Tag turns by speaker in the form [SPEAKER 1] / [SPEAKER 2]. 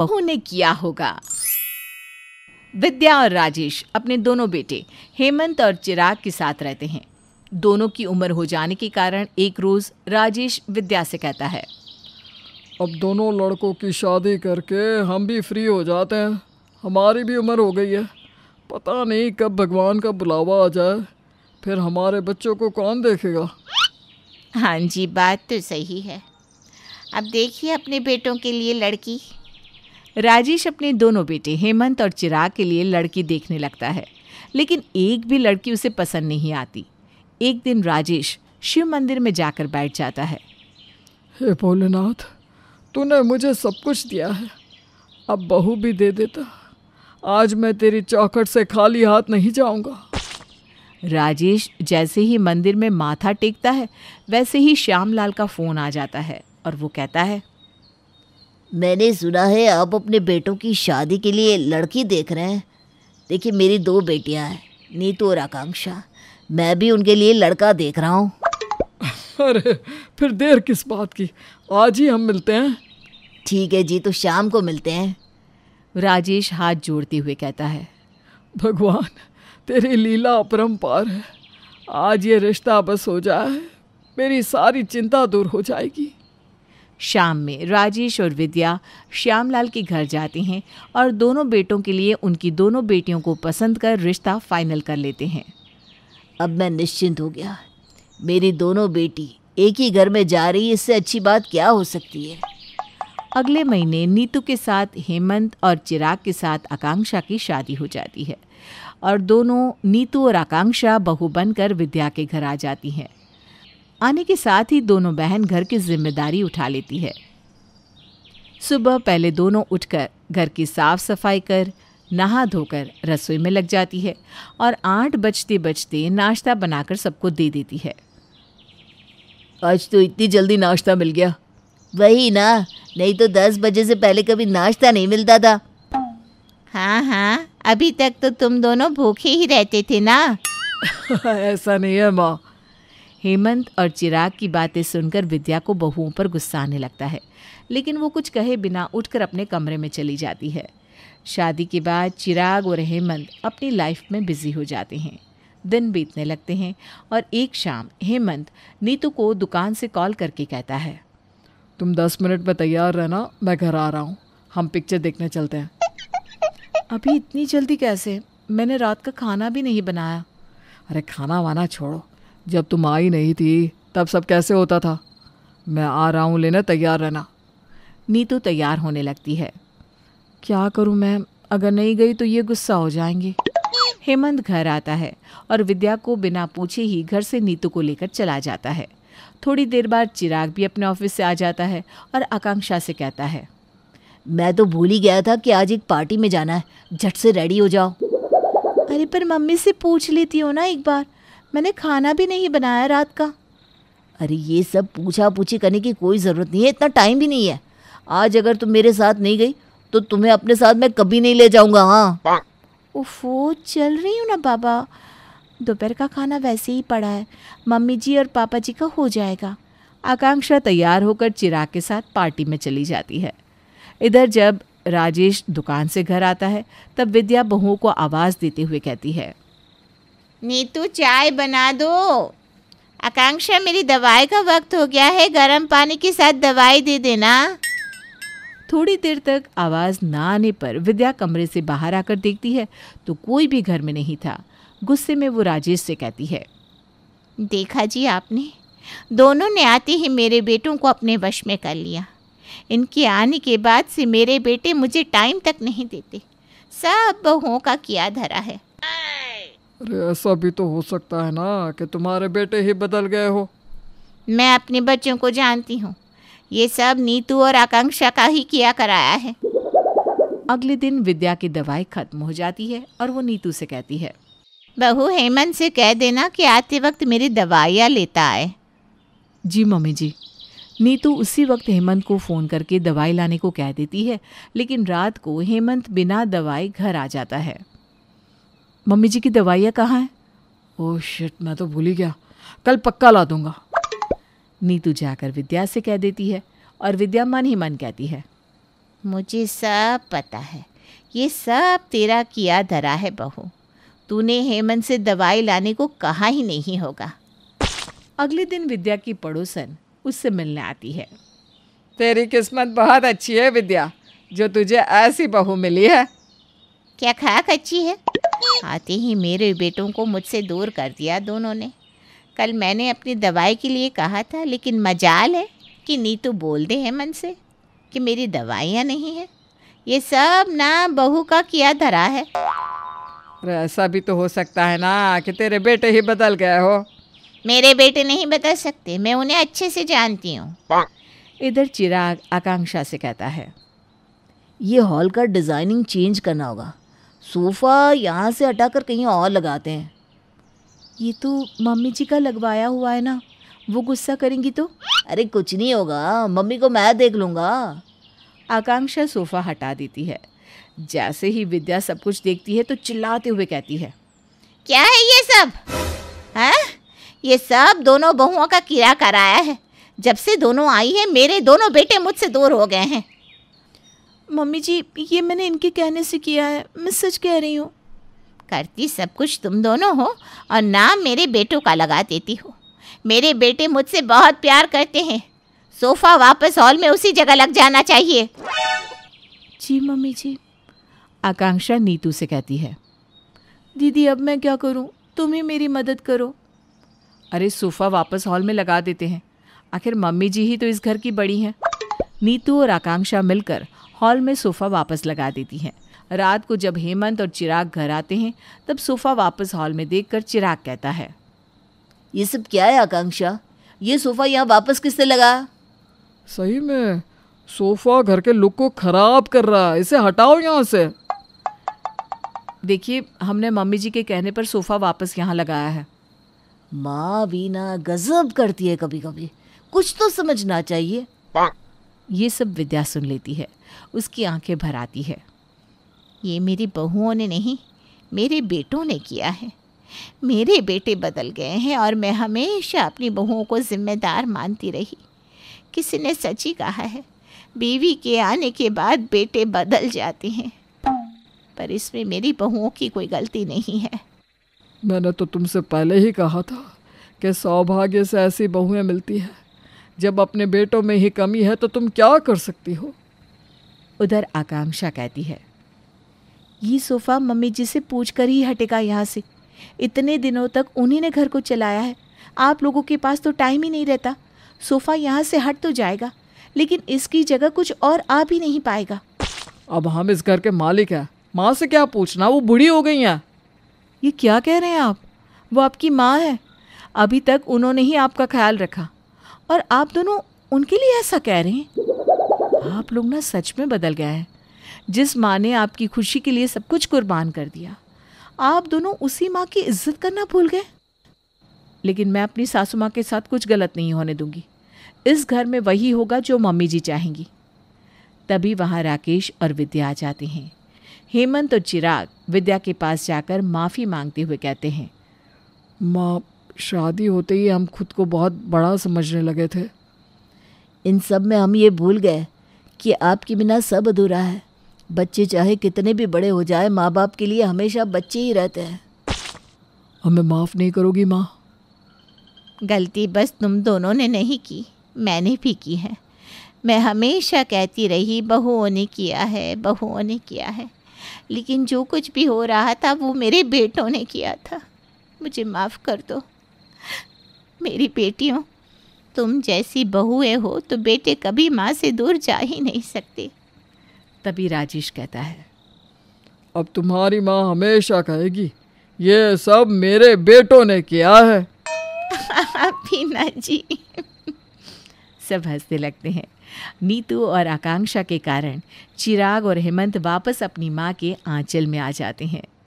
[SPEAKER 1] बहू ने किया होगा विद्या और राजेश अपने दोनों बेटे हेमंत और चिराग के साथ रहते हैं दोनों की उम्र हो जाने के कारण एक रोज राजेश विद्या से कहता है
[SPEAKER 2] अब दोनों लड़कों की शादी करके हम भी फ्री हो जाते हैं हमारी भी उम्र हो गई है पता नहीं कब भगवान का बुलावा आ जाए फिर हमारे बच्चों को कौन देखेगा हाँ
[SPEAKER 1] जी बात तो सही है अब देखिए अपने बेटों के लिए लड़की राजेश अपने दोनों बेटे हेमंत और चिराग के लिए लड़की देखने लगता है लेकिन एक भी लड़की उसे पसंद नहीं आती एक दिन राजेश शिव मंदिर में जाकर बैठ
[SPEAKER 2] जाता है हे भोलेनाथ तूने मुझे सब कुछ दिया है अब बहू भी दे देता आज मैं तेरी चौखट से खाली हाथ नहीं जाऊंगा राजेश जैसे ही मंदिर में माथा टेकता है वैसे ही
[SPEAKER 1] श्यामलाल का फ़ोन आ जाता है और वो कहता है मैंने सुना है आप अपने बेटों की शादी के लिए लड़की देख रहे हैं देखिए मेरी दो बेटियां हैं नीतू और आकांक्षा मैं भी उनके लिए लड़का देख रहा हूँ अरे फिर देर किस बात की आज ही हम मिलते हैं ठीक है जी तो शाम को मिलते
[SPEAKER 2] हैं राजेश हाथ जोड़ते हुए कहता है भगवान तेरी लीला अपरम्पार है आज ये रिश्ता बस हो जाए मेरी सारी चिंता दूर हो जाएगी शाम में राजेश और विद्या श्यामलाल के
[SPEAKER 1] घर जाते हैं और दोनों बेटों के लिए उनकी दोनों बेटियों को पसंद कर रिश्ता फाइनल कर लेते हैं अब मैं निश्चिंत हो गया मेरी दोनों बेटी एक ही घर में जा रही है इससे अच्छी बात क्या हो सकती है अगले महीने नीतू के साथ हेमंत और चिराग के साथ आकांक्षा की शादी हो जाती है और दोनों नीतू और आकांक्षा बहू बनकर विद्या के घर आ जाती हैं आने के साथ ही दोनों बहन घर की जिम्मेदारी उठा लेती है सुबह पहले दोनों उठकर घर की साफ सफाई कर नहा धोकर रसोई में लग जाती है और आठ बजते बजते नाश्ता बनाकर सबको दे देती है आज तो इतनी जल्दी नाश्ता मिल गया वही ना नहीं तो दस बजे से पहले कभी नाश्ता नहीं मिलता था हाँ हाँ अभी तक तो तुम दोनों भूखे ही रहते थे ना ऐसा नहीं है माँ हेमंत और चिराग की बातें सुनकर विद्या को बहुओं पर गुस्सा आने लगता है लेकिन वो कुछ कहे बिना उठकर अपने कमरे में चली जाती है शादी के बाद चिराग और हेमंत अपनी लाइफ में बिजी हो जाते हैं दिन बीतने लगते हैं और एक शाम हेमंत नीतू को दुकान से
[SPEAKER 2] कॉल करके कहता है तुम दस मिनट में तैयार रहना मैं घर आ रहा हूँ हम पिक्चर देखने चलते हैं अभी इतनी जल्दी कैसे मैंने रात का खाना भी नहीं बनाया अरे खाना वाना छोड़ो जब तुम आई नहीं थी तब सब कैसे होता था मैं आ रहा हूँ लेना तैयार रहना नीतू तैयार होने लगती है
[SPEAKER 1] क्या करूँ मैम अगर नहीं गई तो ये गुस्सा हो जाएंगे हेमंत घर आता है और विद्या को बिना पूछे ही घर से नीतू को लेकर चला जाता है थोड़ी देर बाद चिराग भी अपने ऑफिस से आ जाता है और आकांक्षा से कहता है मैं तो भूल ही गया था कि आज एक पार्टी में जाना है झट से रेडी हो जाओ अरे पर मम्मी से पूछ लेती हो ना एक बार मैंने खाना भी नहीं बनाया रात का अरे ये सब पूछा पूछी करने की कोई ज़रूरत नहीं है इतना टाइम भी नहीं है आज अगर तुम मेरे साथ नहीं गई तो तुम्हें अपने साथ मैं कभी नहीं ले जाऊंगा हाँ ओफो चल रही हूँ ना बाबा दोपहर का खाना वैसे ही पड़ा है मम्मी जी और पापा जी का हो जाएगा आकांक्षा तैयार होकर चिराग के साथ पार्टी में चली जाती है इधर जब राजेश दुकान से घर आता है तब विद्या बहुओं को आवाज़ देते हुए कहती है नीतू चाय बना दो आकांक्षा मेरी दवाई का वक्त हो गया है गर्म पानी के साथ दवाई दे देना थोड़ी देर तक आवाज़ ना आने पर विद्या कमरे से बाहर आकर देखती है तो कोई भी घर में नहीं था गुस्से में वो राजेश से कहती है देखा जी आपने दोनों ने आते ही मेरे बेटों को अपने वश में कर लिया इनके आने के बाद से मेरे बेटे मुझे टाइम तक नहीं देते सब बहुओं का किया धरा है
[SPEAKER 2] अरे ऐसा भी तो हो सकता है ना कि तुम्हारे बेटे ही बदल गए हो मैं अपने
[SPEAKER 1] बच्चों को जानती हूँ ये सब नीतू और आकांक्षा का ही किया कराया है अगले दिन विद्या की दवाई खत्म हो जाती है और वो नीतू से कहती है बहू हेमंत से कह देना कि आते वक्त मेरी दवाइयाँ लेता आए जी मम्मी जी नीतू उसी वक्त हेमंत को फ़ोन करके दवाई लाने को कह देती है लेकिन रात को हेमंत बिना दवाई घर आ जाता है मम्मी जी की दवाइयाँ कहाँ हैं ओह शिट मैं तो भूल ही गया कल पक्का ला दूंगा नीतू जाकर विद्या से कह देती है और विद्या मन ही मन कहती है मुझे सब पता है ये सब तेरा किया धरा है बहू तूने हेमंत से दवाई लाने को कहा ही नहीं होगा अगले दिन विद्या की पड़ोसन उससे मिलने आती है तेरी किस्मत बहुत अच्छी है विद्या जो तुझे ऐसी बहू मिली है क्या खाक अच्छी है आते ही मेरे बेटों को मुझसे दूर कर दिया दोनों ने कल मैंने अपनी दवाई के लिए कहा था लेकिन मजाल है कि नीतू तो बोल दे है मन से कि मेरी दवाइयाँ नहीं हैं ये सब ना बहू का किया धरा है
[SPEAKER 2] ऐसा भी तो हो सकता है ना कि तेरे बेटे ही बदल गए हो मेरे बेटे नहीं
[SPEAKER 1] बदल सकते मैं उन्हें अच्छे से जानती हूँ इधर चिराग आकांक्षा से कहता है ये हॉल का डिज़ाइनिंग चेंज करना होगा सोफ़ा यहाँ से हटाकर कहीं और लगाते हैं ये तो मम्मी जी का लगवाया हुआ है ना वो गुस्सा करेंगी तो अरे कुछ नहीं होगा मम्मी को मैं देख लूँगा आकांक्षा सोफ़ा हटा देती है जैसे ही विद्या सब कुछ देखती है तो चिल्लाते हुए कहती है क्या है ये सब है ये सब दोनों बहुओं का किरा कराया है जब से दोनों आई है मेरे दोनों बेटे मुझसे दूर हो गए हैं मम्मी जी ये मैंने इनके कहने से किया है मैं सच कह रही हूँ करती सब कुछ तुम दोनों हो और नाम मेरे बेटों का लगा देती हो मेरे बेटे मुझसे बहुत प्यार करते हैं सोफ़ा वापस हॉल में उसी जगह लग जाना चाहिए जी मम्मी जी आकांक्षा नीतू से कहती है दीदी अब मैं क्या करूं? तुम ही मेरी मदद करो अरे सोफ़ा वापस हॉल में लगा देते हैं आखिर मम्मी जी ही तो इस घर की बड़ी हैं नीतू और आकांक्षा मिलकर हॉल में सोफ़ा वापस लगा देती हैं रात को जब हेमंत और चिराग घर आते हैं तब सोफ़ा वापस हॉल में देख चिराग कहता है ये सब क्या है आकांक्षा ये सोफ़ा यहाँ वापस किसने
[SPEAKER 2] लगा सही में सोफ़ा घर के लुक को ख़राब कर रहा है इसे हटाओ यहाँ से
[SPEAKER 1] देखिए हमने मम्मी जी के कहने पर सोफ़ा वापस यहाँ लगाया है माँ भी ना गजब करती है कभी कभी कुछ तो समझना चाहिए ये सब विद्या सुन लेती है उसकी आंखें भर आती है ये मेरी बहुओं ने नहीं मेरे बेटों ने किया है मेरे बेटे बदल गए हैं और मैं हमेशा अपनी बहुओं को जिम्मेदार मानती रही किसी ने सच ही कहा है बीवी के आने के बाद बेटे बदल जाते हैं पर इसमें मेरी बहुओं की कोई गलती नहीं है
[SPEAKER 2] मैंने तो तुमसे पहले ही कहा था कि सौभाग्य से ऐसी बहुएं मिलती हैं जब अपने बेटों में ही कमी है तो तुम क्या कर सकती हो उधर आकांक्षा
[SPEAKER 1] कहती है ये सोफा मम्मी जी से पूछ कर ही हटेगा यहाँ से इतने दिनों तक उन्हीं ने घर को चलाया है आप लोगों के पास तो टाइम ही नहीं रहता सोफा यहाँ से हट तो जाएगा लेकिन इसकी जगह कुछ और आ भी नहीं पाएगा
[SPEAKER 2] अब हम इस घर के मालिक हैं माँ से क्या पूछना वो बूढ़ी हो गई हैं ये क्या कह रहे हैं आप वो आपकी माँ है अभी तक उन्होंने ही आपका ख्याल रखा और आप
[SPEAKER 1] दोनों उनके लिए ऐसा कह रहे हैं आप लोग ना सच में बदल गए हैं जिस माँ ने आपकी खुशी के लिए सब कुछ कुर्बान कर दिया आप दोनों उसी माँ की इज्जत करना भूल गए लेकिन मैं अपनी सासू माँ के साथ कुछ गलत नहीं होने दूंगी इस घर में वही होगा जो मम्मी जी चाहेंगी तभी वहाँ राकेश और विद्या आ जाते हैं हेमंत और चिराग विद्या के पास जाकर माफ़ी मांगते हुए कहते हैं
[SPEAKER 2] माँ शादी होते ही हम खुद को बहुत बड़ा समझने लगे थे इन सब में हम ये भूल गए कि आपके बिना सब अधूरा है
[SPEAKER 1] बच्चे चाहे कितने भी बड़े हो जाए माँ बाप के लिए हमेशा बच्चे ही रहते हैं
[SPEAKER 2] हमें माफ़ नहीं करोगी माँ
[SPEAKER 1] गलती बस तुम दोनों ने नहीं की मैंने भी की है मैं हमेशा कहती रही बहुओं ने किया है बहुओं ने किया है लेकिन जो कुछ भी हो रहा था वो मेरे बेटों ने किया था मुझे माफ़ कर दो मेरी बेटियों तुम जैसी बहुएं हो तो बेटे कभी माँ से दूर जा ही नहीं सकते तभी राजेश
[SPEAKER 2] कहता है अब तुम्हारी माँ हमेशा कहेगी ये सब मेरे बेटों ने किया है
[SPEAKER 1] पीना जी सब हंसते लगते हैं नीतू और आकांक्षा के कारण चिराग और हेमंत वापस अपनी माँ के आंचल में आ जाते हैं